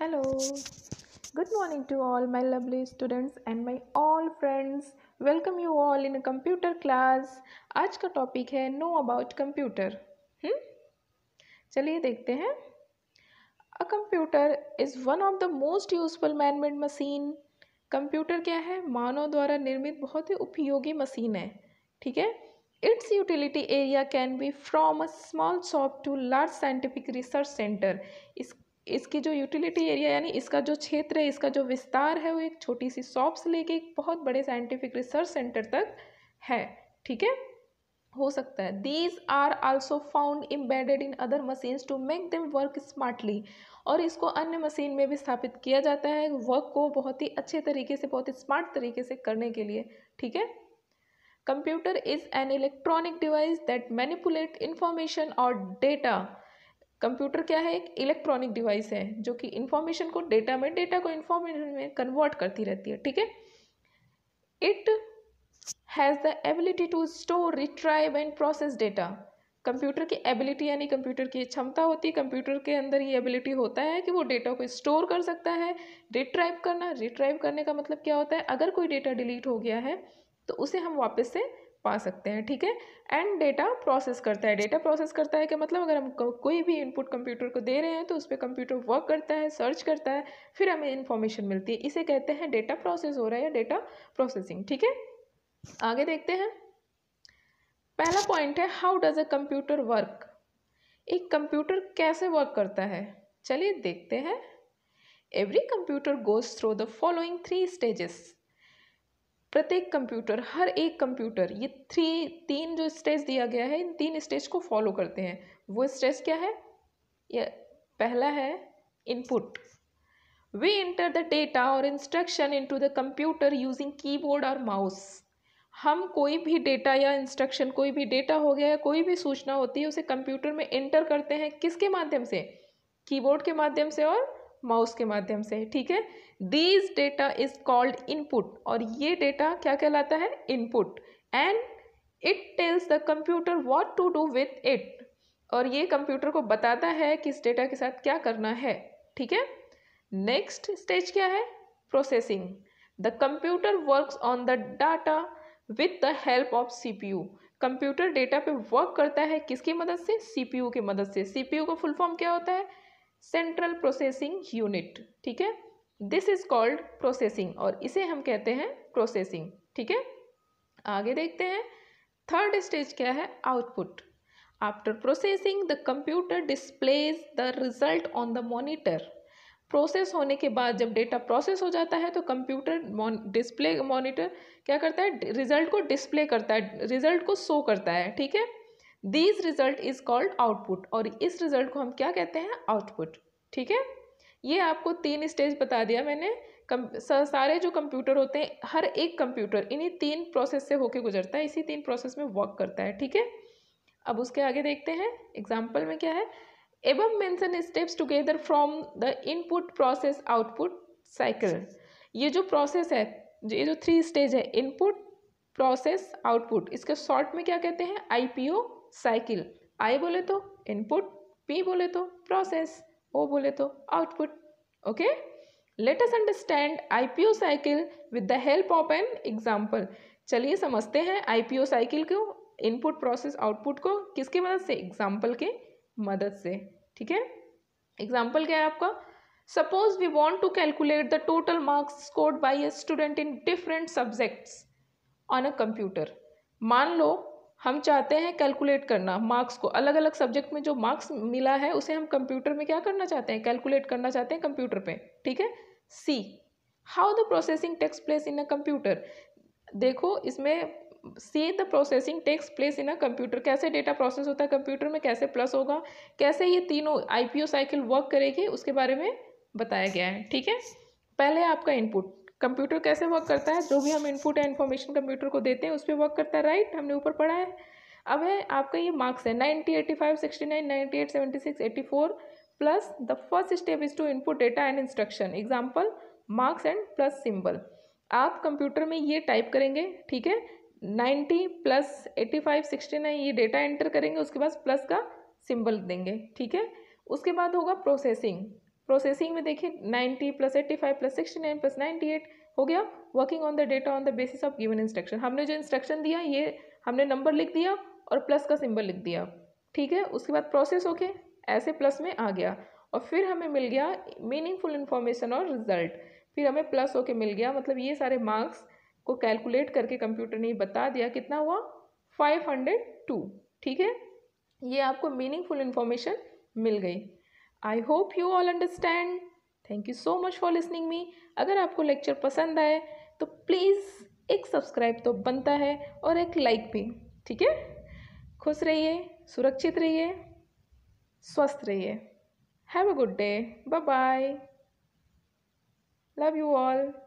hello good morning to all my lovely students and my all friends welcome you all in a computer class आज का topic है know about computer चलिए देखते हैं a computer is one of the most useful manmade machine computer क्या है मानव द्वारा निर्मित बहुत ही उपयोगी मशीन है ठीक है its utility area can be from a small shop to large scientific research centre इस इसकी जो यूटिलिटी एरिया यानी इसका जो क्षेत्र है इसका जो विस्तार है वो एक छोटी सी शॉप से लेके एक बहुत बड़े साइंटिफिक रिसर्च सेंटर तक है ठीक है हो सकता है these are also found embedded in other machines to make them work smartly और इसको अन्य मशीन में भी स्थापित किया जाता है वर्क को बहुत ही अच्छे तरीके से बहुत ही स्मार्ट तरीके से करने के लिए ठीक है computer is an electronic device that manipulate information और डेटा कंप्यूटर क्या है एक इलेक्ट्रॉनिक डिवाइस है जो कि इंफॉर्मेशन को डेटा में डेटा को इंफॉर्मेशन में कन्वर्ट करती रहती है ठीक है it has the ability to store retrieve and process data computer की एबिलिटी यानी कंप्यूटर की क्षमता होती है कंप्यूटर के अंदर ये एबिलिटी होता है कि वो डेटा को स्टोर कर सकता है रिट्राइव करना रिट्राइव करने का मतलब क्या होता है अगर कोई डेटा डिलीट हो गया है तो उसे हम वापस से पा सकते हैं ठीक है एंड डेटा प्रोसेस करता है डेटा प्रोसेस करता है कि मतलब अगर हम कोई भी इनपुट कंप्यूटर को दे रहे हैं तो उस पर कंप्यूटर वर्क करता है सर्च करता है फिर हमें इन्फॉर्मेशन मिलती है इसे कहते हैं डेटा प्रोसेस हो रहा है या डेटा प्रोसेसिंग ठीक है आगे देखते हैं पहला पॉइंट है how does a computer work एक कंप्यूटर कैसे वर्क करता है चलिए देखते हैं every computer goes through the following three stages प्रत्येक कंप्यूटर हर एक कंप्यूटर ये थ्री तीन जो स्टेज दिया गया है इन तीन स्टेज को फॉलो करते हैं वो स्टेज क्या है ये पहला है input we enter the data और instruction into the computer using keyboard और माउस हम कोई भी डेटा या इंस्ट्रक्शन कोई भी डेटा हो गया या कोई भी सूचना होती है उसे कंप्यूटर में इंटर करते हैं किसके माध्यम से कीबोर्ड के माध्यम से और माउस के माध्यम से ठीक है these data is called input और ये डेटा क्या कहलाता है input and it tells the computer what to do with it और ये कंप्यूटर को बताता है कि इस डेटा के साथ क्या करना है ठीक है नेक्स्ट स्टेज क्या है processing the computer works on the data with the help of C P U computer data पे वर्क करता है किसकी मदद से सी पी यू की मदद से सी पी यू का फुल फॉर्म क्या होता है सेंट्रल प्रोसेसिंग यूनिट ठीक है दिस इज कॉल्ड प्रोसेसिंग और इसे हम कहते हैं प्रोसेसिंग ठीक है आगे देखते हैं थर्ड स्टेज क्या है output after processing the computer displays the result on the monitor process होने के बाद जब डेटा प्रोसेस हो जाता है तो कंप्यूटर डिस्प्ले मॉनिटर क्या करता है रिजल्ट को डिस्प्ले करता है रिजल्ट को शो करता है ठीक है this result is called output और इस रिजल्ट को हम क्या कहते हैं आउटपुट ठीक है ये आपको तीन स्टेज बता दिया मैंने कम सारे जो कंप्यूटर होते हैं हर एक कंप्यूटर इन्हीं तीन प्रोसेस से होके गुजरता है इसी तीन प्रोसेस में वर्क करता है ठीक है अब उसके आगे देखते हैं एग्जाम्पल में क्या है above mention steps together from the input process output cycle ये जो प्रोसेस है ये जो थ्री स्टेज है इनपुट प्रोसेस आउटपुट इसके शॉर्ट में क्या कहते हैं आईपीओ साइकिल आई बोले तो इनपुट पी बोले तो प्रोसेस ओ बोले तो output okay let us understand IPO cycle with the help of an example चलिए समझते हैं आईपीओ साइकिल को इनपुट प्रोसेस आउटपुट को किसकी मदद से एग्जाम्पल के मदद से ठीक है एग्जाम्पल क्या है आपका suppose we want to calculate the total marks scored by a student in different subjects on a computer मान लो हम चाहते हैं कैलकुलेट करना मार्क्स को अलग अलग सब्जेक्ट में जो मार्क्स मिला है उसे हम कंप्यूटर में क्या करना चाहते हैं कैलकुलेट करना चाहते हैं कंप्यूटर पे ठीक है see how the processing takes place in a computer देखो इसमें see the processing takes place in a computer कैसे डेटा प्रोसेस होता है कंप्यूटर में कैसे प्लस होगा कैसे ये तीनों ओ साइकिल वर्क करेगी उसके बारे में बताया गया है ठीक है पहले आपका इनपुट कंप्यूटर कैसे वर्क करता है जो भी हम इनपुट या इन्फॉर्मेशन कंप्यूटर को देते हैं उस पर वर्क करता है राइट हमने ऊपर पढ़ा है अब है आपका ये मार्क्स है ninety eighty five sixty nine ninety eight seventy six eighty four plus the first step is to input data and instruction example marks and plus symbol आप कंप्यूटर में ये टाइप करेंगे ठीक है ninety plus eighty five sixty nine ये data enter करेंगे उसके बाद प्लस का सिम्बल देंगे ठीक है उसके बाद होगा प्रोसेसिंग प्रोसेसिंग में देखिए 90 plus eighty five plus sixty nine plus ninety eight हो गया working on the data on the basis of given instruction हमने जो इंस्ट्रक्शन दिया ये हमने नंबर लिख दिया और प्लस का सिंबल लिख दिया ठीक है उसके बाद प्रोसेस होके ऐसे प्लस में आ गया और फिर हमें मिल गया मीनिंगफुल इन्फॉर्मेशन और रिजल्ट फिर हमें प्लस होके मिल गया मतलब ये सारे मार्क्स को कैलकुलेट करके कंप्यूटर ने बता दिया कितना हुआ फाइव हंड्रेड टू ठीक है ये आपको मीनिंगफुल इन्फॉर्मेशन मिल गई I hope you all understand thank you so much for listening me अगर आपको लेक्चर पसंद आए तो प्लीज़ एक सब्सक्राइब तो बनता है और एक लाइक भी ठीक है खुश रहिए सुरक्षित रहिए स्वस्थ रहिए have a good day bye bye love you all